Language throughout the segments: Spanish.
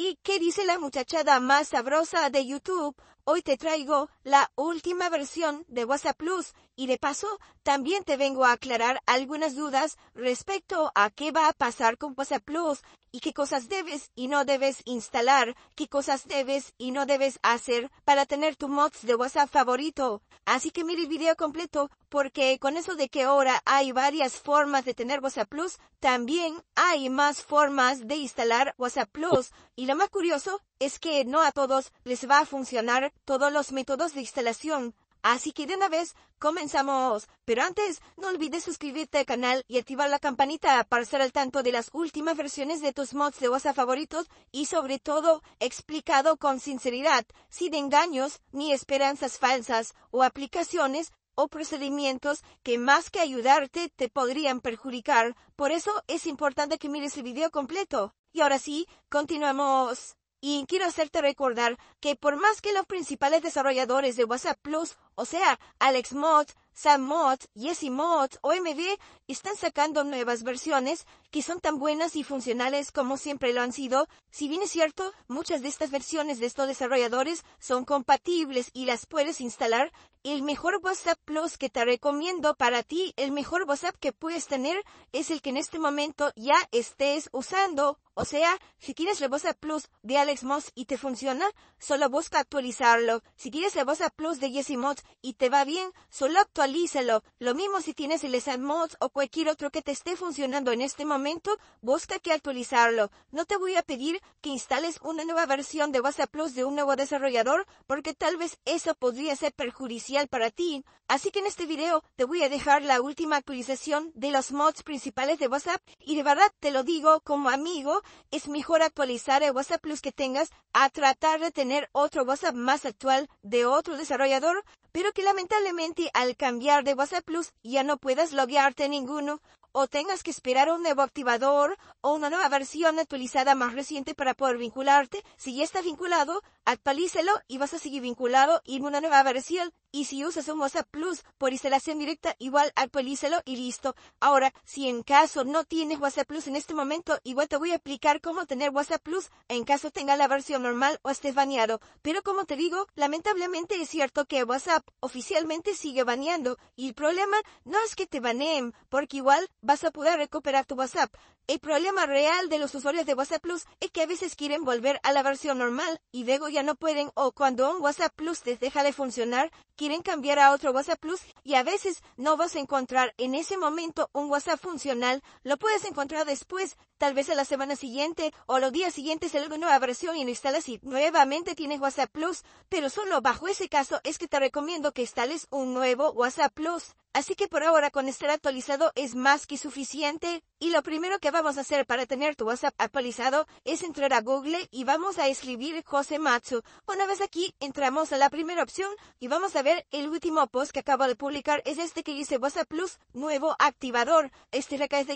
¿Y ¿qué dice la muchachada más sabrosa de YouTube? Hoy te traigo la última versión de WhatsApp Plus y de paso, también te vengo a aclarar algunas dudas respecto a qué va a pasar con WhatsApp Plus y qué cosas debes y no debes instalar, qué cosas debes y no debes hacer para tener tu mods de WhatsApp favorito. Así que mire el video completo porque con eso de que ahora hay varias formas de tener WhatsApp Plus, también hay más formas de instalar WhatsApp Plus. Y lo más curioso es que no a todos les va a funcionar todos los métodos de instalación. Así que de una vez, comenzamos. Pero antes, no olvides suscribirte al canal y activar la campanita para estar al tanto de las últimas versiones de tus mods de WhatsApp favoritos y sobre todo explicado con sinceridad, sin engaños ni esperanzas falsas o aplicaciones o procedimientos que más que ayudarte te podrían perjudicar. Por eso es importante que mires el video completo. Y ahora sí, continuamos. Y quiero hacerte recordar que por más que los principales desarrolladores de WhatsApp Plus, o sea, Alex Mott, Samot, o OMD están sacando nuevas versiones que son tan buenas y funcionales como siempre lo han sido. Si bien es cierto, muchas de estas versiones de estos desarrolladores son compatibles y las puedes instalar. El mejor WhatsApp Plus que te recomiendo para ti, el mejor WhatsApp que puedes tener es el que en este momento ya estés usando. O sea, si tienes el WhatsApp Plus de Alex Moss y te funciona, solo busca actualizarlo. Si quieres la WhatsApp Plus de Yesimot y te va bien, solo actualiza lo mismo si tienes el SM Mods o cualquier otro que te esté funcionando en este momento, busca que actualizarlo. No te voy a pedir que instales una nueva versión de WhatsApp Plus de un nuevo desarrollador, porque tal vez eso podría ser perjudicial para ti. Así que en este video te voy a dejar la última actualización de los mods principales de WhatsApp y de verdad te lo digo como amigo, es mejor actualizar el WhatsApp Plus que tengas a tratar de tener otro WhatsApp más actual de otro desarrollador, pero que lamentablemente al cambiar de WhatsApp Plus ya no puedes loguearte ninguno o tengas que esperar un nuevo activador o una nueva versión actualizada más reciente para poder vincularte. Si ya está vinculado, actualícelo y vas a seguir vinculado y una nueva versión. Y si usas un WhatsApp Plus por instalación directa, igual actualícelo y listo. Ahora, si en caso no tienes WhatsApp Plus en este momento, igual te voy a explicar cómo tener WhatsApp Plus en caso tenga la versión normal o estés baneado. Pero como te digo, lamentablemente es cierto que WhatsApp oficialmente sigue baneando y el problema no es que te baneen, porque igual vas a poder recuperar tu WhatsApp. El problema real de los usuarios de WhatsApp Plus es que a veces quieren volver a la versión normal y luego ya no pueden o cuando un WhatsApp Plus te deja de funcionar, quieren cambiar a otro WhatsApp Plus y a veces no vas a encontrar en ese momento un WhatsApp funcional, lo puedes encontrar después, tal vez a la semana siguiente o los días siguientes en alguna nueva versión y lo instalas y nuevamente tienes WhatsApp Plus, pero solo bajo ese caso es que te recomiendo que instales un nuevo WhatsApp Plus. Así que por ahora con estar actualizado es más que suficiente y lo primero que va vamos a hacer para tener tu WhatsApp actualizado es entrar a Google y vamos a escribir José Matsu. Una vez aquí, entramos a la primera opción y vamos a ver el último post que acabo de publicar. Es este que dice WhatsApp Plus, nuevo activador. Este de acá es de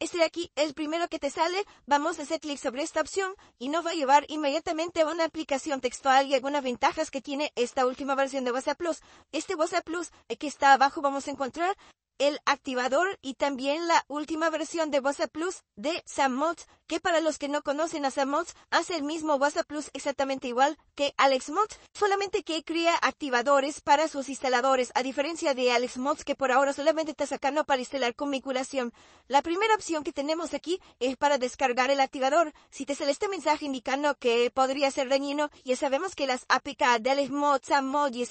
Este de aquí, el primero que te sale, vamos a hacer clic sobre esta opción y nos va a llevar inmediatamente a una aplicación textual y algunas ventajas que tiene esta última versión de WhatsApp Plus. Este WhatsApp Plus eh, que está abajo vamos a encontrar el activador y también la última versión de Bosa Plus de Samot que para los que no conocen a Samods, hace el mismo WhatsApp Plus exactamente igual que AlexMods, solamente que crea activadores para sus instaladores, a diferencia de AlexMods que por ahora solamente está sacando para instalar con vinculación. La primera opción que tenemos aquí es para descargar el activador. Si te sale este mensaje indicando que podría ser dañino, ya sabemos que las APK de Alex Mods,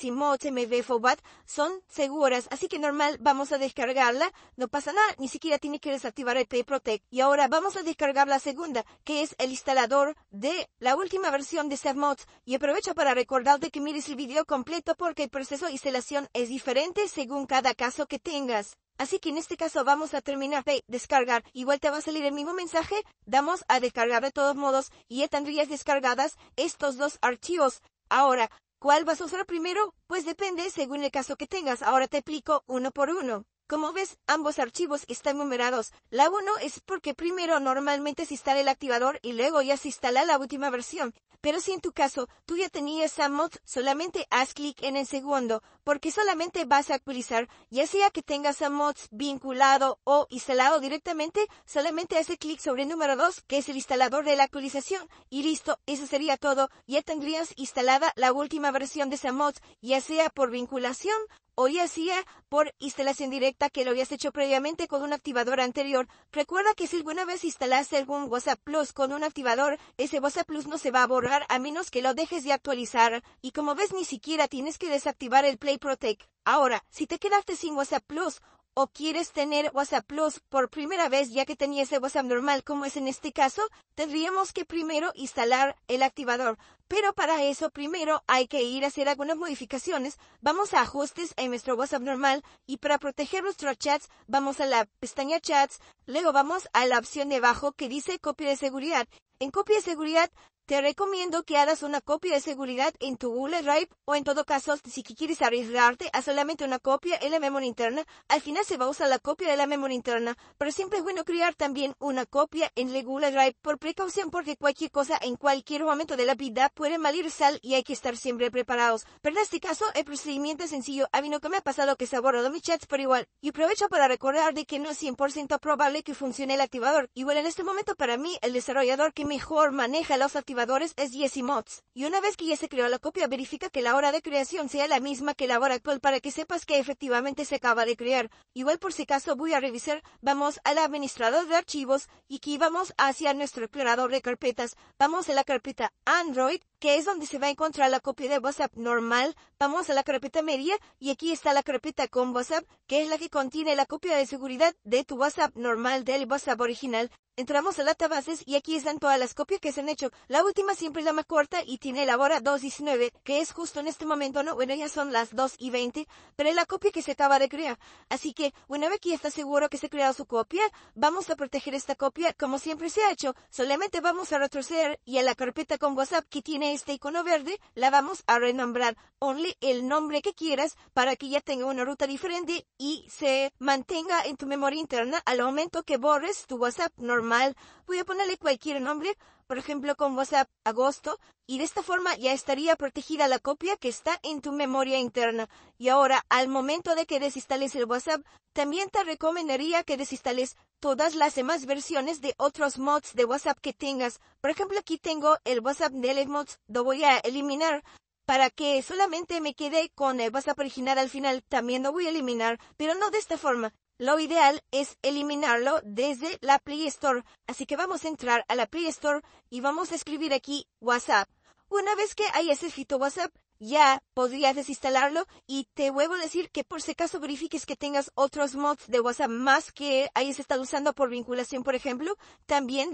y Mods Mv son seguras, así que normal vamos a descargarla, no pasa nada, ni siquiera tiene que desactivar el Play protect Y ahora vamos a descargarlas segunda, que es el instalador de la última versión de SevMods. Y aprovecho para recordarte que mires el video completo porque el proceso de instalación es diferente según cada caso que tengas. Así que en este caso vamos a terminar de descargar. Igual te va a salir el mismo mensaje. Damos a descargar de todos modos y ya tendrías descargadas estos dos archivos. Ahora, ¿cuál vas a usar primero? Pues depende según el caso que tengas. Ahora te explico uno por uno. Como ves, ambos archivos están numerados. La 1 es porque primero normalmente se instala el activador y luego ya se instala la última versión. Pero si en tu caso tú ya tenías a mod, solamente haz clic en el segundo, porque solamente vas a actualizar, ya sea que tengas a mods vinculado o instalado directamente, solamente hace clic sobre el número 2, que es el instalador de la actualización. Y listo, eso sería todo. Ya tendrías instalada la última versión de mod. ya sea por vinculación Hoy hacía ¿eh? por instalación directa que lo habías hecho previamente con un activador anterior. Recuerda que si alguna vez instalaste algún WhatsApp Plus con un activador, ese WhatsApp Plus no se va a borrar a menos que lo dejes de actualizar. Y como ves, ni siquiera tienes que desactivar el Play Protect. Ahora, si te quedaste sin WhatsApp Plus o quieres tener WhatsApp Plus por primera vez ya que tenías el WhatsApp normal como es en este caso, tendríamos que primero instalar el activador. Pero para eso primero hay que ir a hacer algunas modificaciones. Vamos a ajustes en nuestro WhatsApp normal y para proteger nuestros chats vamos a la pestaña chats, luego vamos a la opción de abajo que dice copia de seguridad. En copia de seguridad te recomiendo que hagas una copia de seguridad en tu Google Drive o en todo caso, si quieres arriesgarte, a solamente una copia en la memoria interna. Al final se va a usar la copia de la memoria interna, pero siempre es bueno crear también una copia en la Google Drive por precaución porque cualquier cosa en cualquier momento de la vida puede malir sal y hay que estar siempre preparados. Pero en este caso el procedimiento es sencillo. A mí no me ha pasado que se ha borrado mis chats, pero igual. Y aprovecho para recordar de que no es 100% probable que funcione el activador. Igual en este momento para mí el desarrollador que mejor maneja los activadores es 10 Mods, y una vez que ya se creó la copia verifica que la hora de creación sea la misma que la hora actual para que sepas que efectivamente se acaba de crear. Igual por si acaso voy a revisar, vamos al administrador de archivos y aquí vamos hacia nuestro explorador de carpetas, vamos a la carpeta Android, que es donde se va a encontrar la copia de WhatsApp normal. Vamos a la carpeta media y aquí está la carpeta con WhatsApp, que es la que contiene la copia de seguridad de tu WhatsApp normal del WhatsApp original. Entramos a databases y aquí están todas las copias que se han hecho. La última siempre es la más corta y tiene la hora 2.19, que es justo en este momento, ¿no? Bueno, ya son las 2.20, y pero es la copia que se acaba de crear. Así que, una vez que está seguro que se ha creado su copia, vamos a proteger esta copia como siempre se ha hecho. Solamente vamos a retroceder y a la carpeta con WhatsApp que tiene este icono verde la vamos a renombrar. Only el nombre que quieras para que ya tenga una ruta diferente y se mantenga en tu memoria interna al momento que borres tu WhatsApp normal. Voy a ponerle cualquier nombre por ejemplo con WhatsApp, agosto, y de esta forma ya estaría protegida la copia que está en tu memoria interna. Y ahora, al momento de que desinstales el WhatsApp, también te recomendaría que desinstales todas las demás versiones de otros mods de WhatsApp que tengas. Por ejemplo, aquí tengo el WhatsApp de mods, lo voy a eliminar para que solamente me quede con el WhatsApp original al final, también lo voy a eliminar, pero no de esta forma lo ideal es eliminarlo desde la Play Store. Así que vamos a entrar a la Play Store y vamos a escribir aquí WhatsApp. Una vez que hayas escrito WhatsApp, ya podrías desinstalarlo y te vuelvo a decir que por si acaso verifiques que tengas otros mods de WhatsApp más que hayas estado usando por vinculación, por ejemplo, también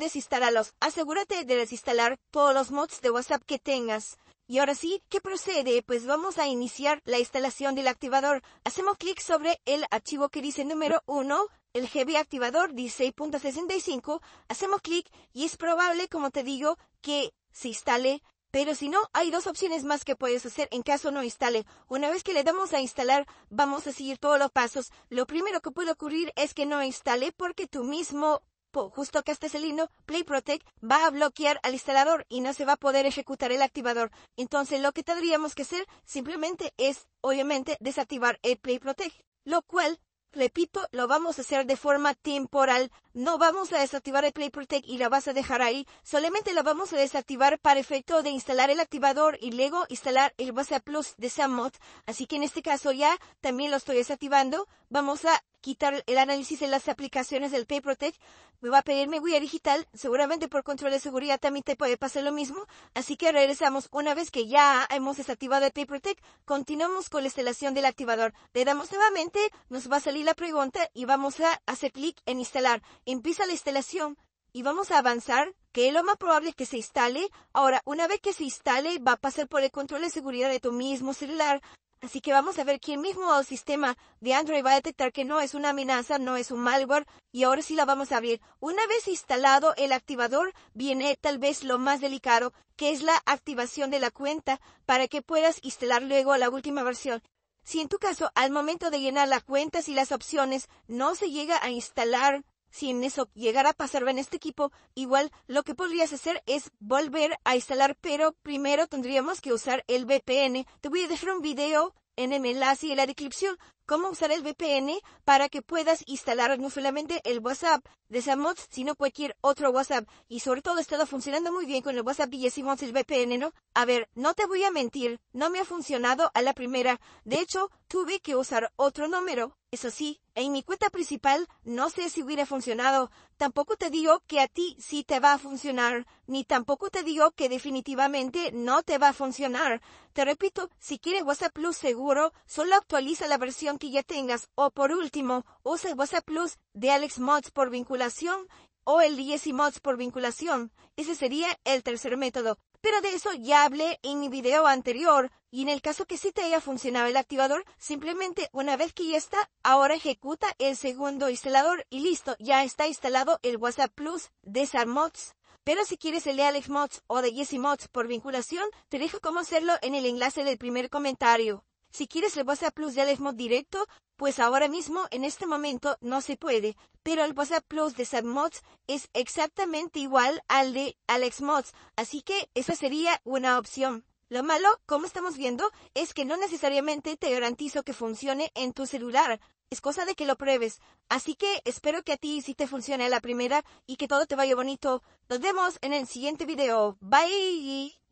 los Asegúrate de desinstalar todos los mods de WhatsApp que tengas. Y ahora sí, ¿qué procede? Pues vamos a iniciar la instalación del activador. Hacemos clic sobre el archivo que dice número 1, el GB activador 16.65. Hacemos clic y es probable, como te digo, que se instale. Pero si no, hay dos opciones más que puedes hacer en caso no instale. Una vez que le damos a instalar, vamos a seguir todos los pasos. Lo primero que puede ocurrir es que no instale porque tú mismo justo que justo este Celino Play Protect va a bloquear al instalador y no se va a poder ejecutar el activador. Entonces lo que tendríamos que hacer simplemente es, obviamente, desactivar el Play Protect, lo cual repito, lo vamos a hacer de forma temporal. No vamos a desactivar el Play Protect y la vas a dejar ahí. Solamente la vamos a desactivar para efecto de instalar el activador y luego instalar el Base Plus de mod Así que en este caso ya también lo estoy desactivando. Vamos a quitar el análisis en las aplicaciones del PayProtect, me va a pedir mi guía digital, seguramente por control de seguridad también te puede pasar lo mismo, así que regresamos una vez que ya hemos desactivado el PayProtect, continuamos con la instalación del activador, le damos nuevamente, nos va a salir la pregunta y vamos a hacer clic en instalar, empieza la instalación y vamos a avanzar que es lo más probable que se instale. Ahora, una vez que se instale, va a pasar por el control de seguridad de tu mismo celular. Así que vamos a ver que el mismo sistema de Android va a detectar que no es una amenaza, no es un malware, y ahora sí la vamos a abrir. Una vez instalado el activador, viene tal vez lo más delicado, que es la activación de la cuenta para que puedas instalar luego la última versión. Si en tu caso, al momento de llenar las cuentas y las opciones, no se llega a instalar si en eso llegara a pasar en este equipo, igual lo que podrías hacer es volver a instalar, pero primero tendríamos que usar el VPN. Te voy a dejar un video en el enlace y la descripción cómo usar el VPN para que puedas instalar no solamente el WhatsApp de Samods, sino cualquier otro WhatsApp. Y sobre todo estado funcionando muy bien con el WhatsApp y el VPN, ¿no? A ver, no te voy a mentir, no me ha funcionado a la primera. De hecho, tuve que usar otro número. Eso sí, en mi cuenta principal no sé si hubiera funcionado. Tampoco te digo que a ti sí te va a funcionar ni tampoco te digo que definitivamente no te va a funcionar. Te repito, si quieres WhatsApp Plus seguro, solo actualiza la versión que ya tengas o por último, usa WhatsApp Plus de Alex Mods por vinculación o el DSI Mods por vinculación. Ese sería el tercer método. Pero de eso ya hablé en mi video anterior y en el caso que sí te haya funcionado el activador, simplemente una vez que ya está, ahora ejecuta el segundo instalador y listo, ya está instalado el WhatsApp Plus de Mods. Pero si quieres el de Alex Mods o de Jesse Mods por vinculación, te dejo cómo hacerlo en el enlace del primer comentario. Si quieres el WhatsApp Plus de Alex Mods directo, pues ahora mismo, en este momento, no se puede. Pero el WhatsApp Plus de Submods es exactamente igual al de Alex Mods, así que esa sería una opción. Lo malo, como estamos viendo, es que no necesariamente te garantizo que funcione en tu celular. Es cosa de que lo pruebes. Así que espero que a ti sí te funcione la primera y que todo te vaya bonito. Nos vemos en el siguiente video. Bye.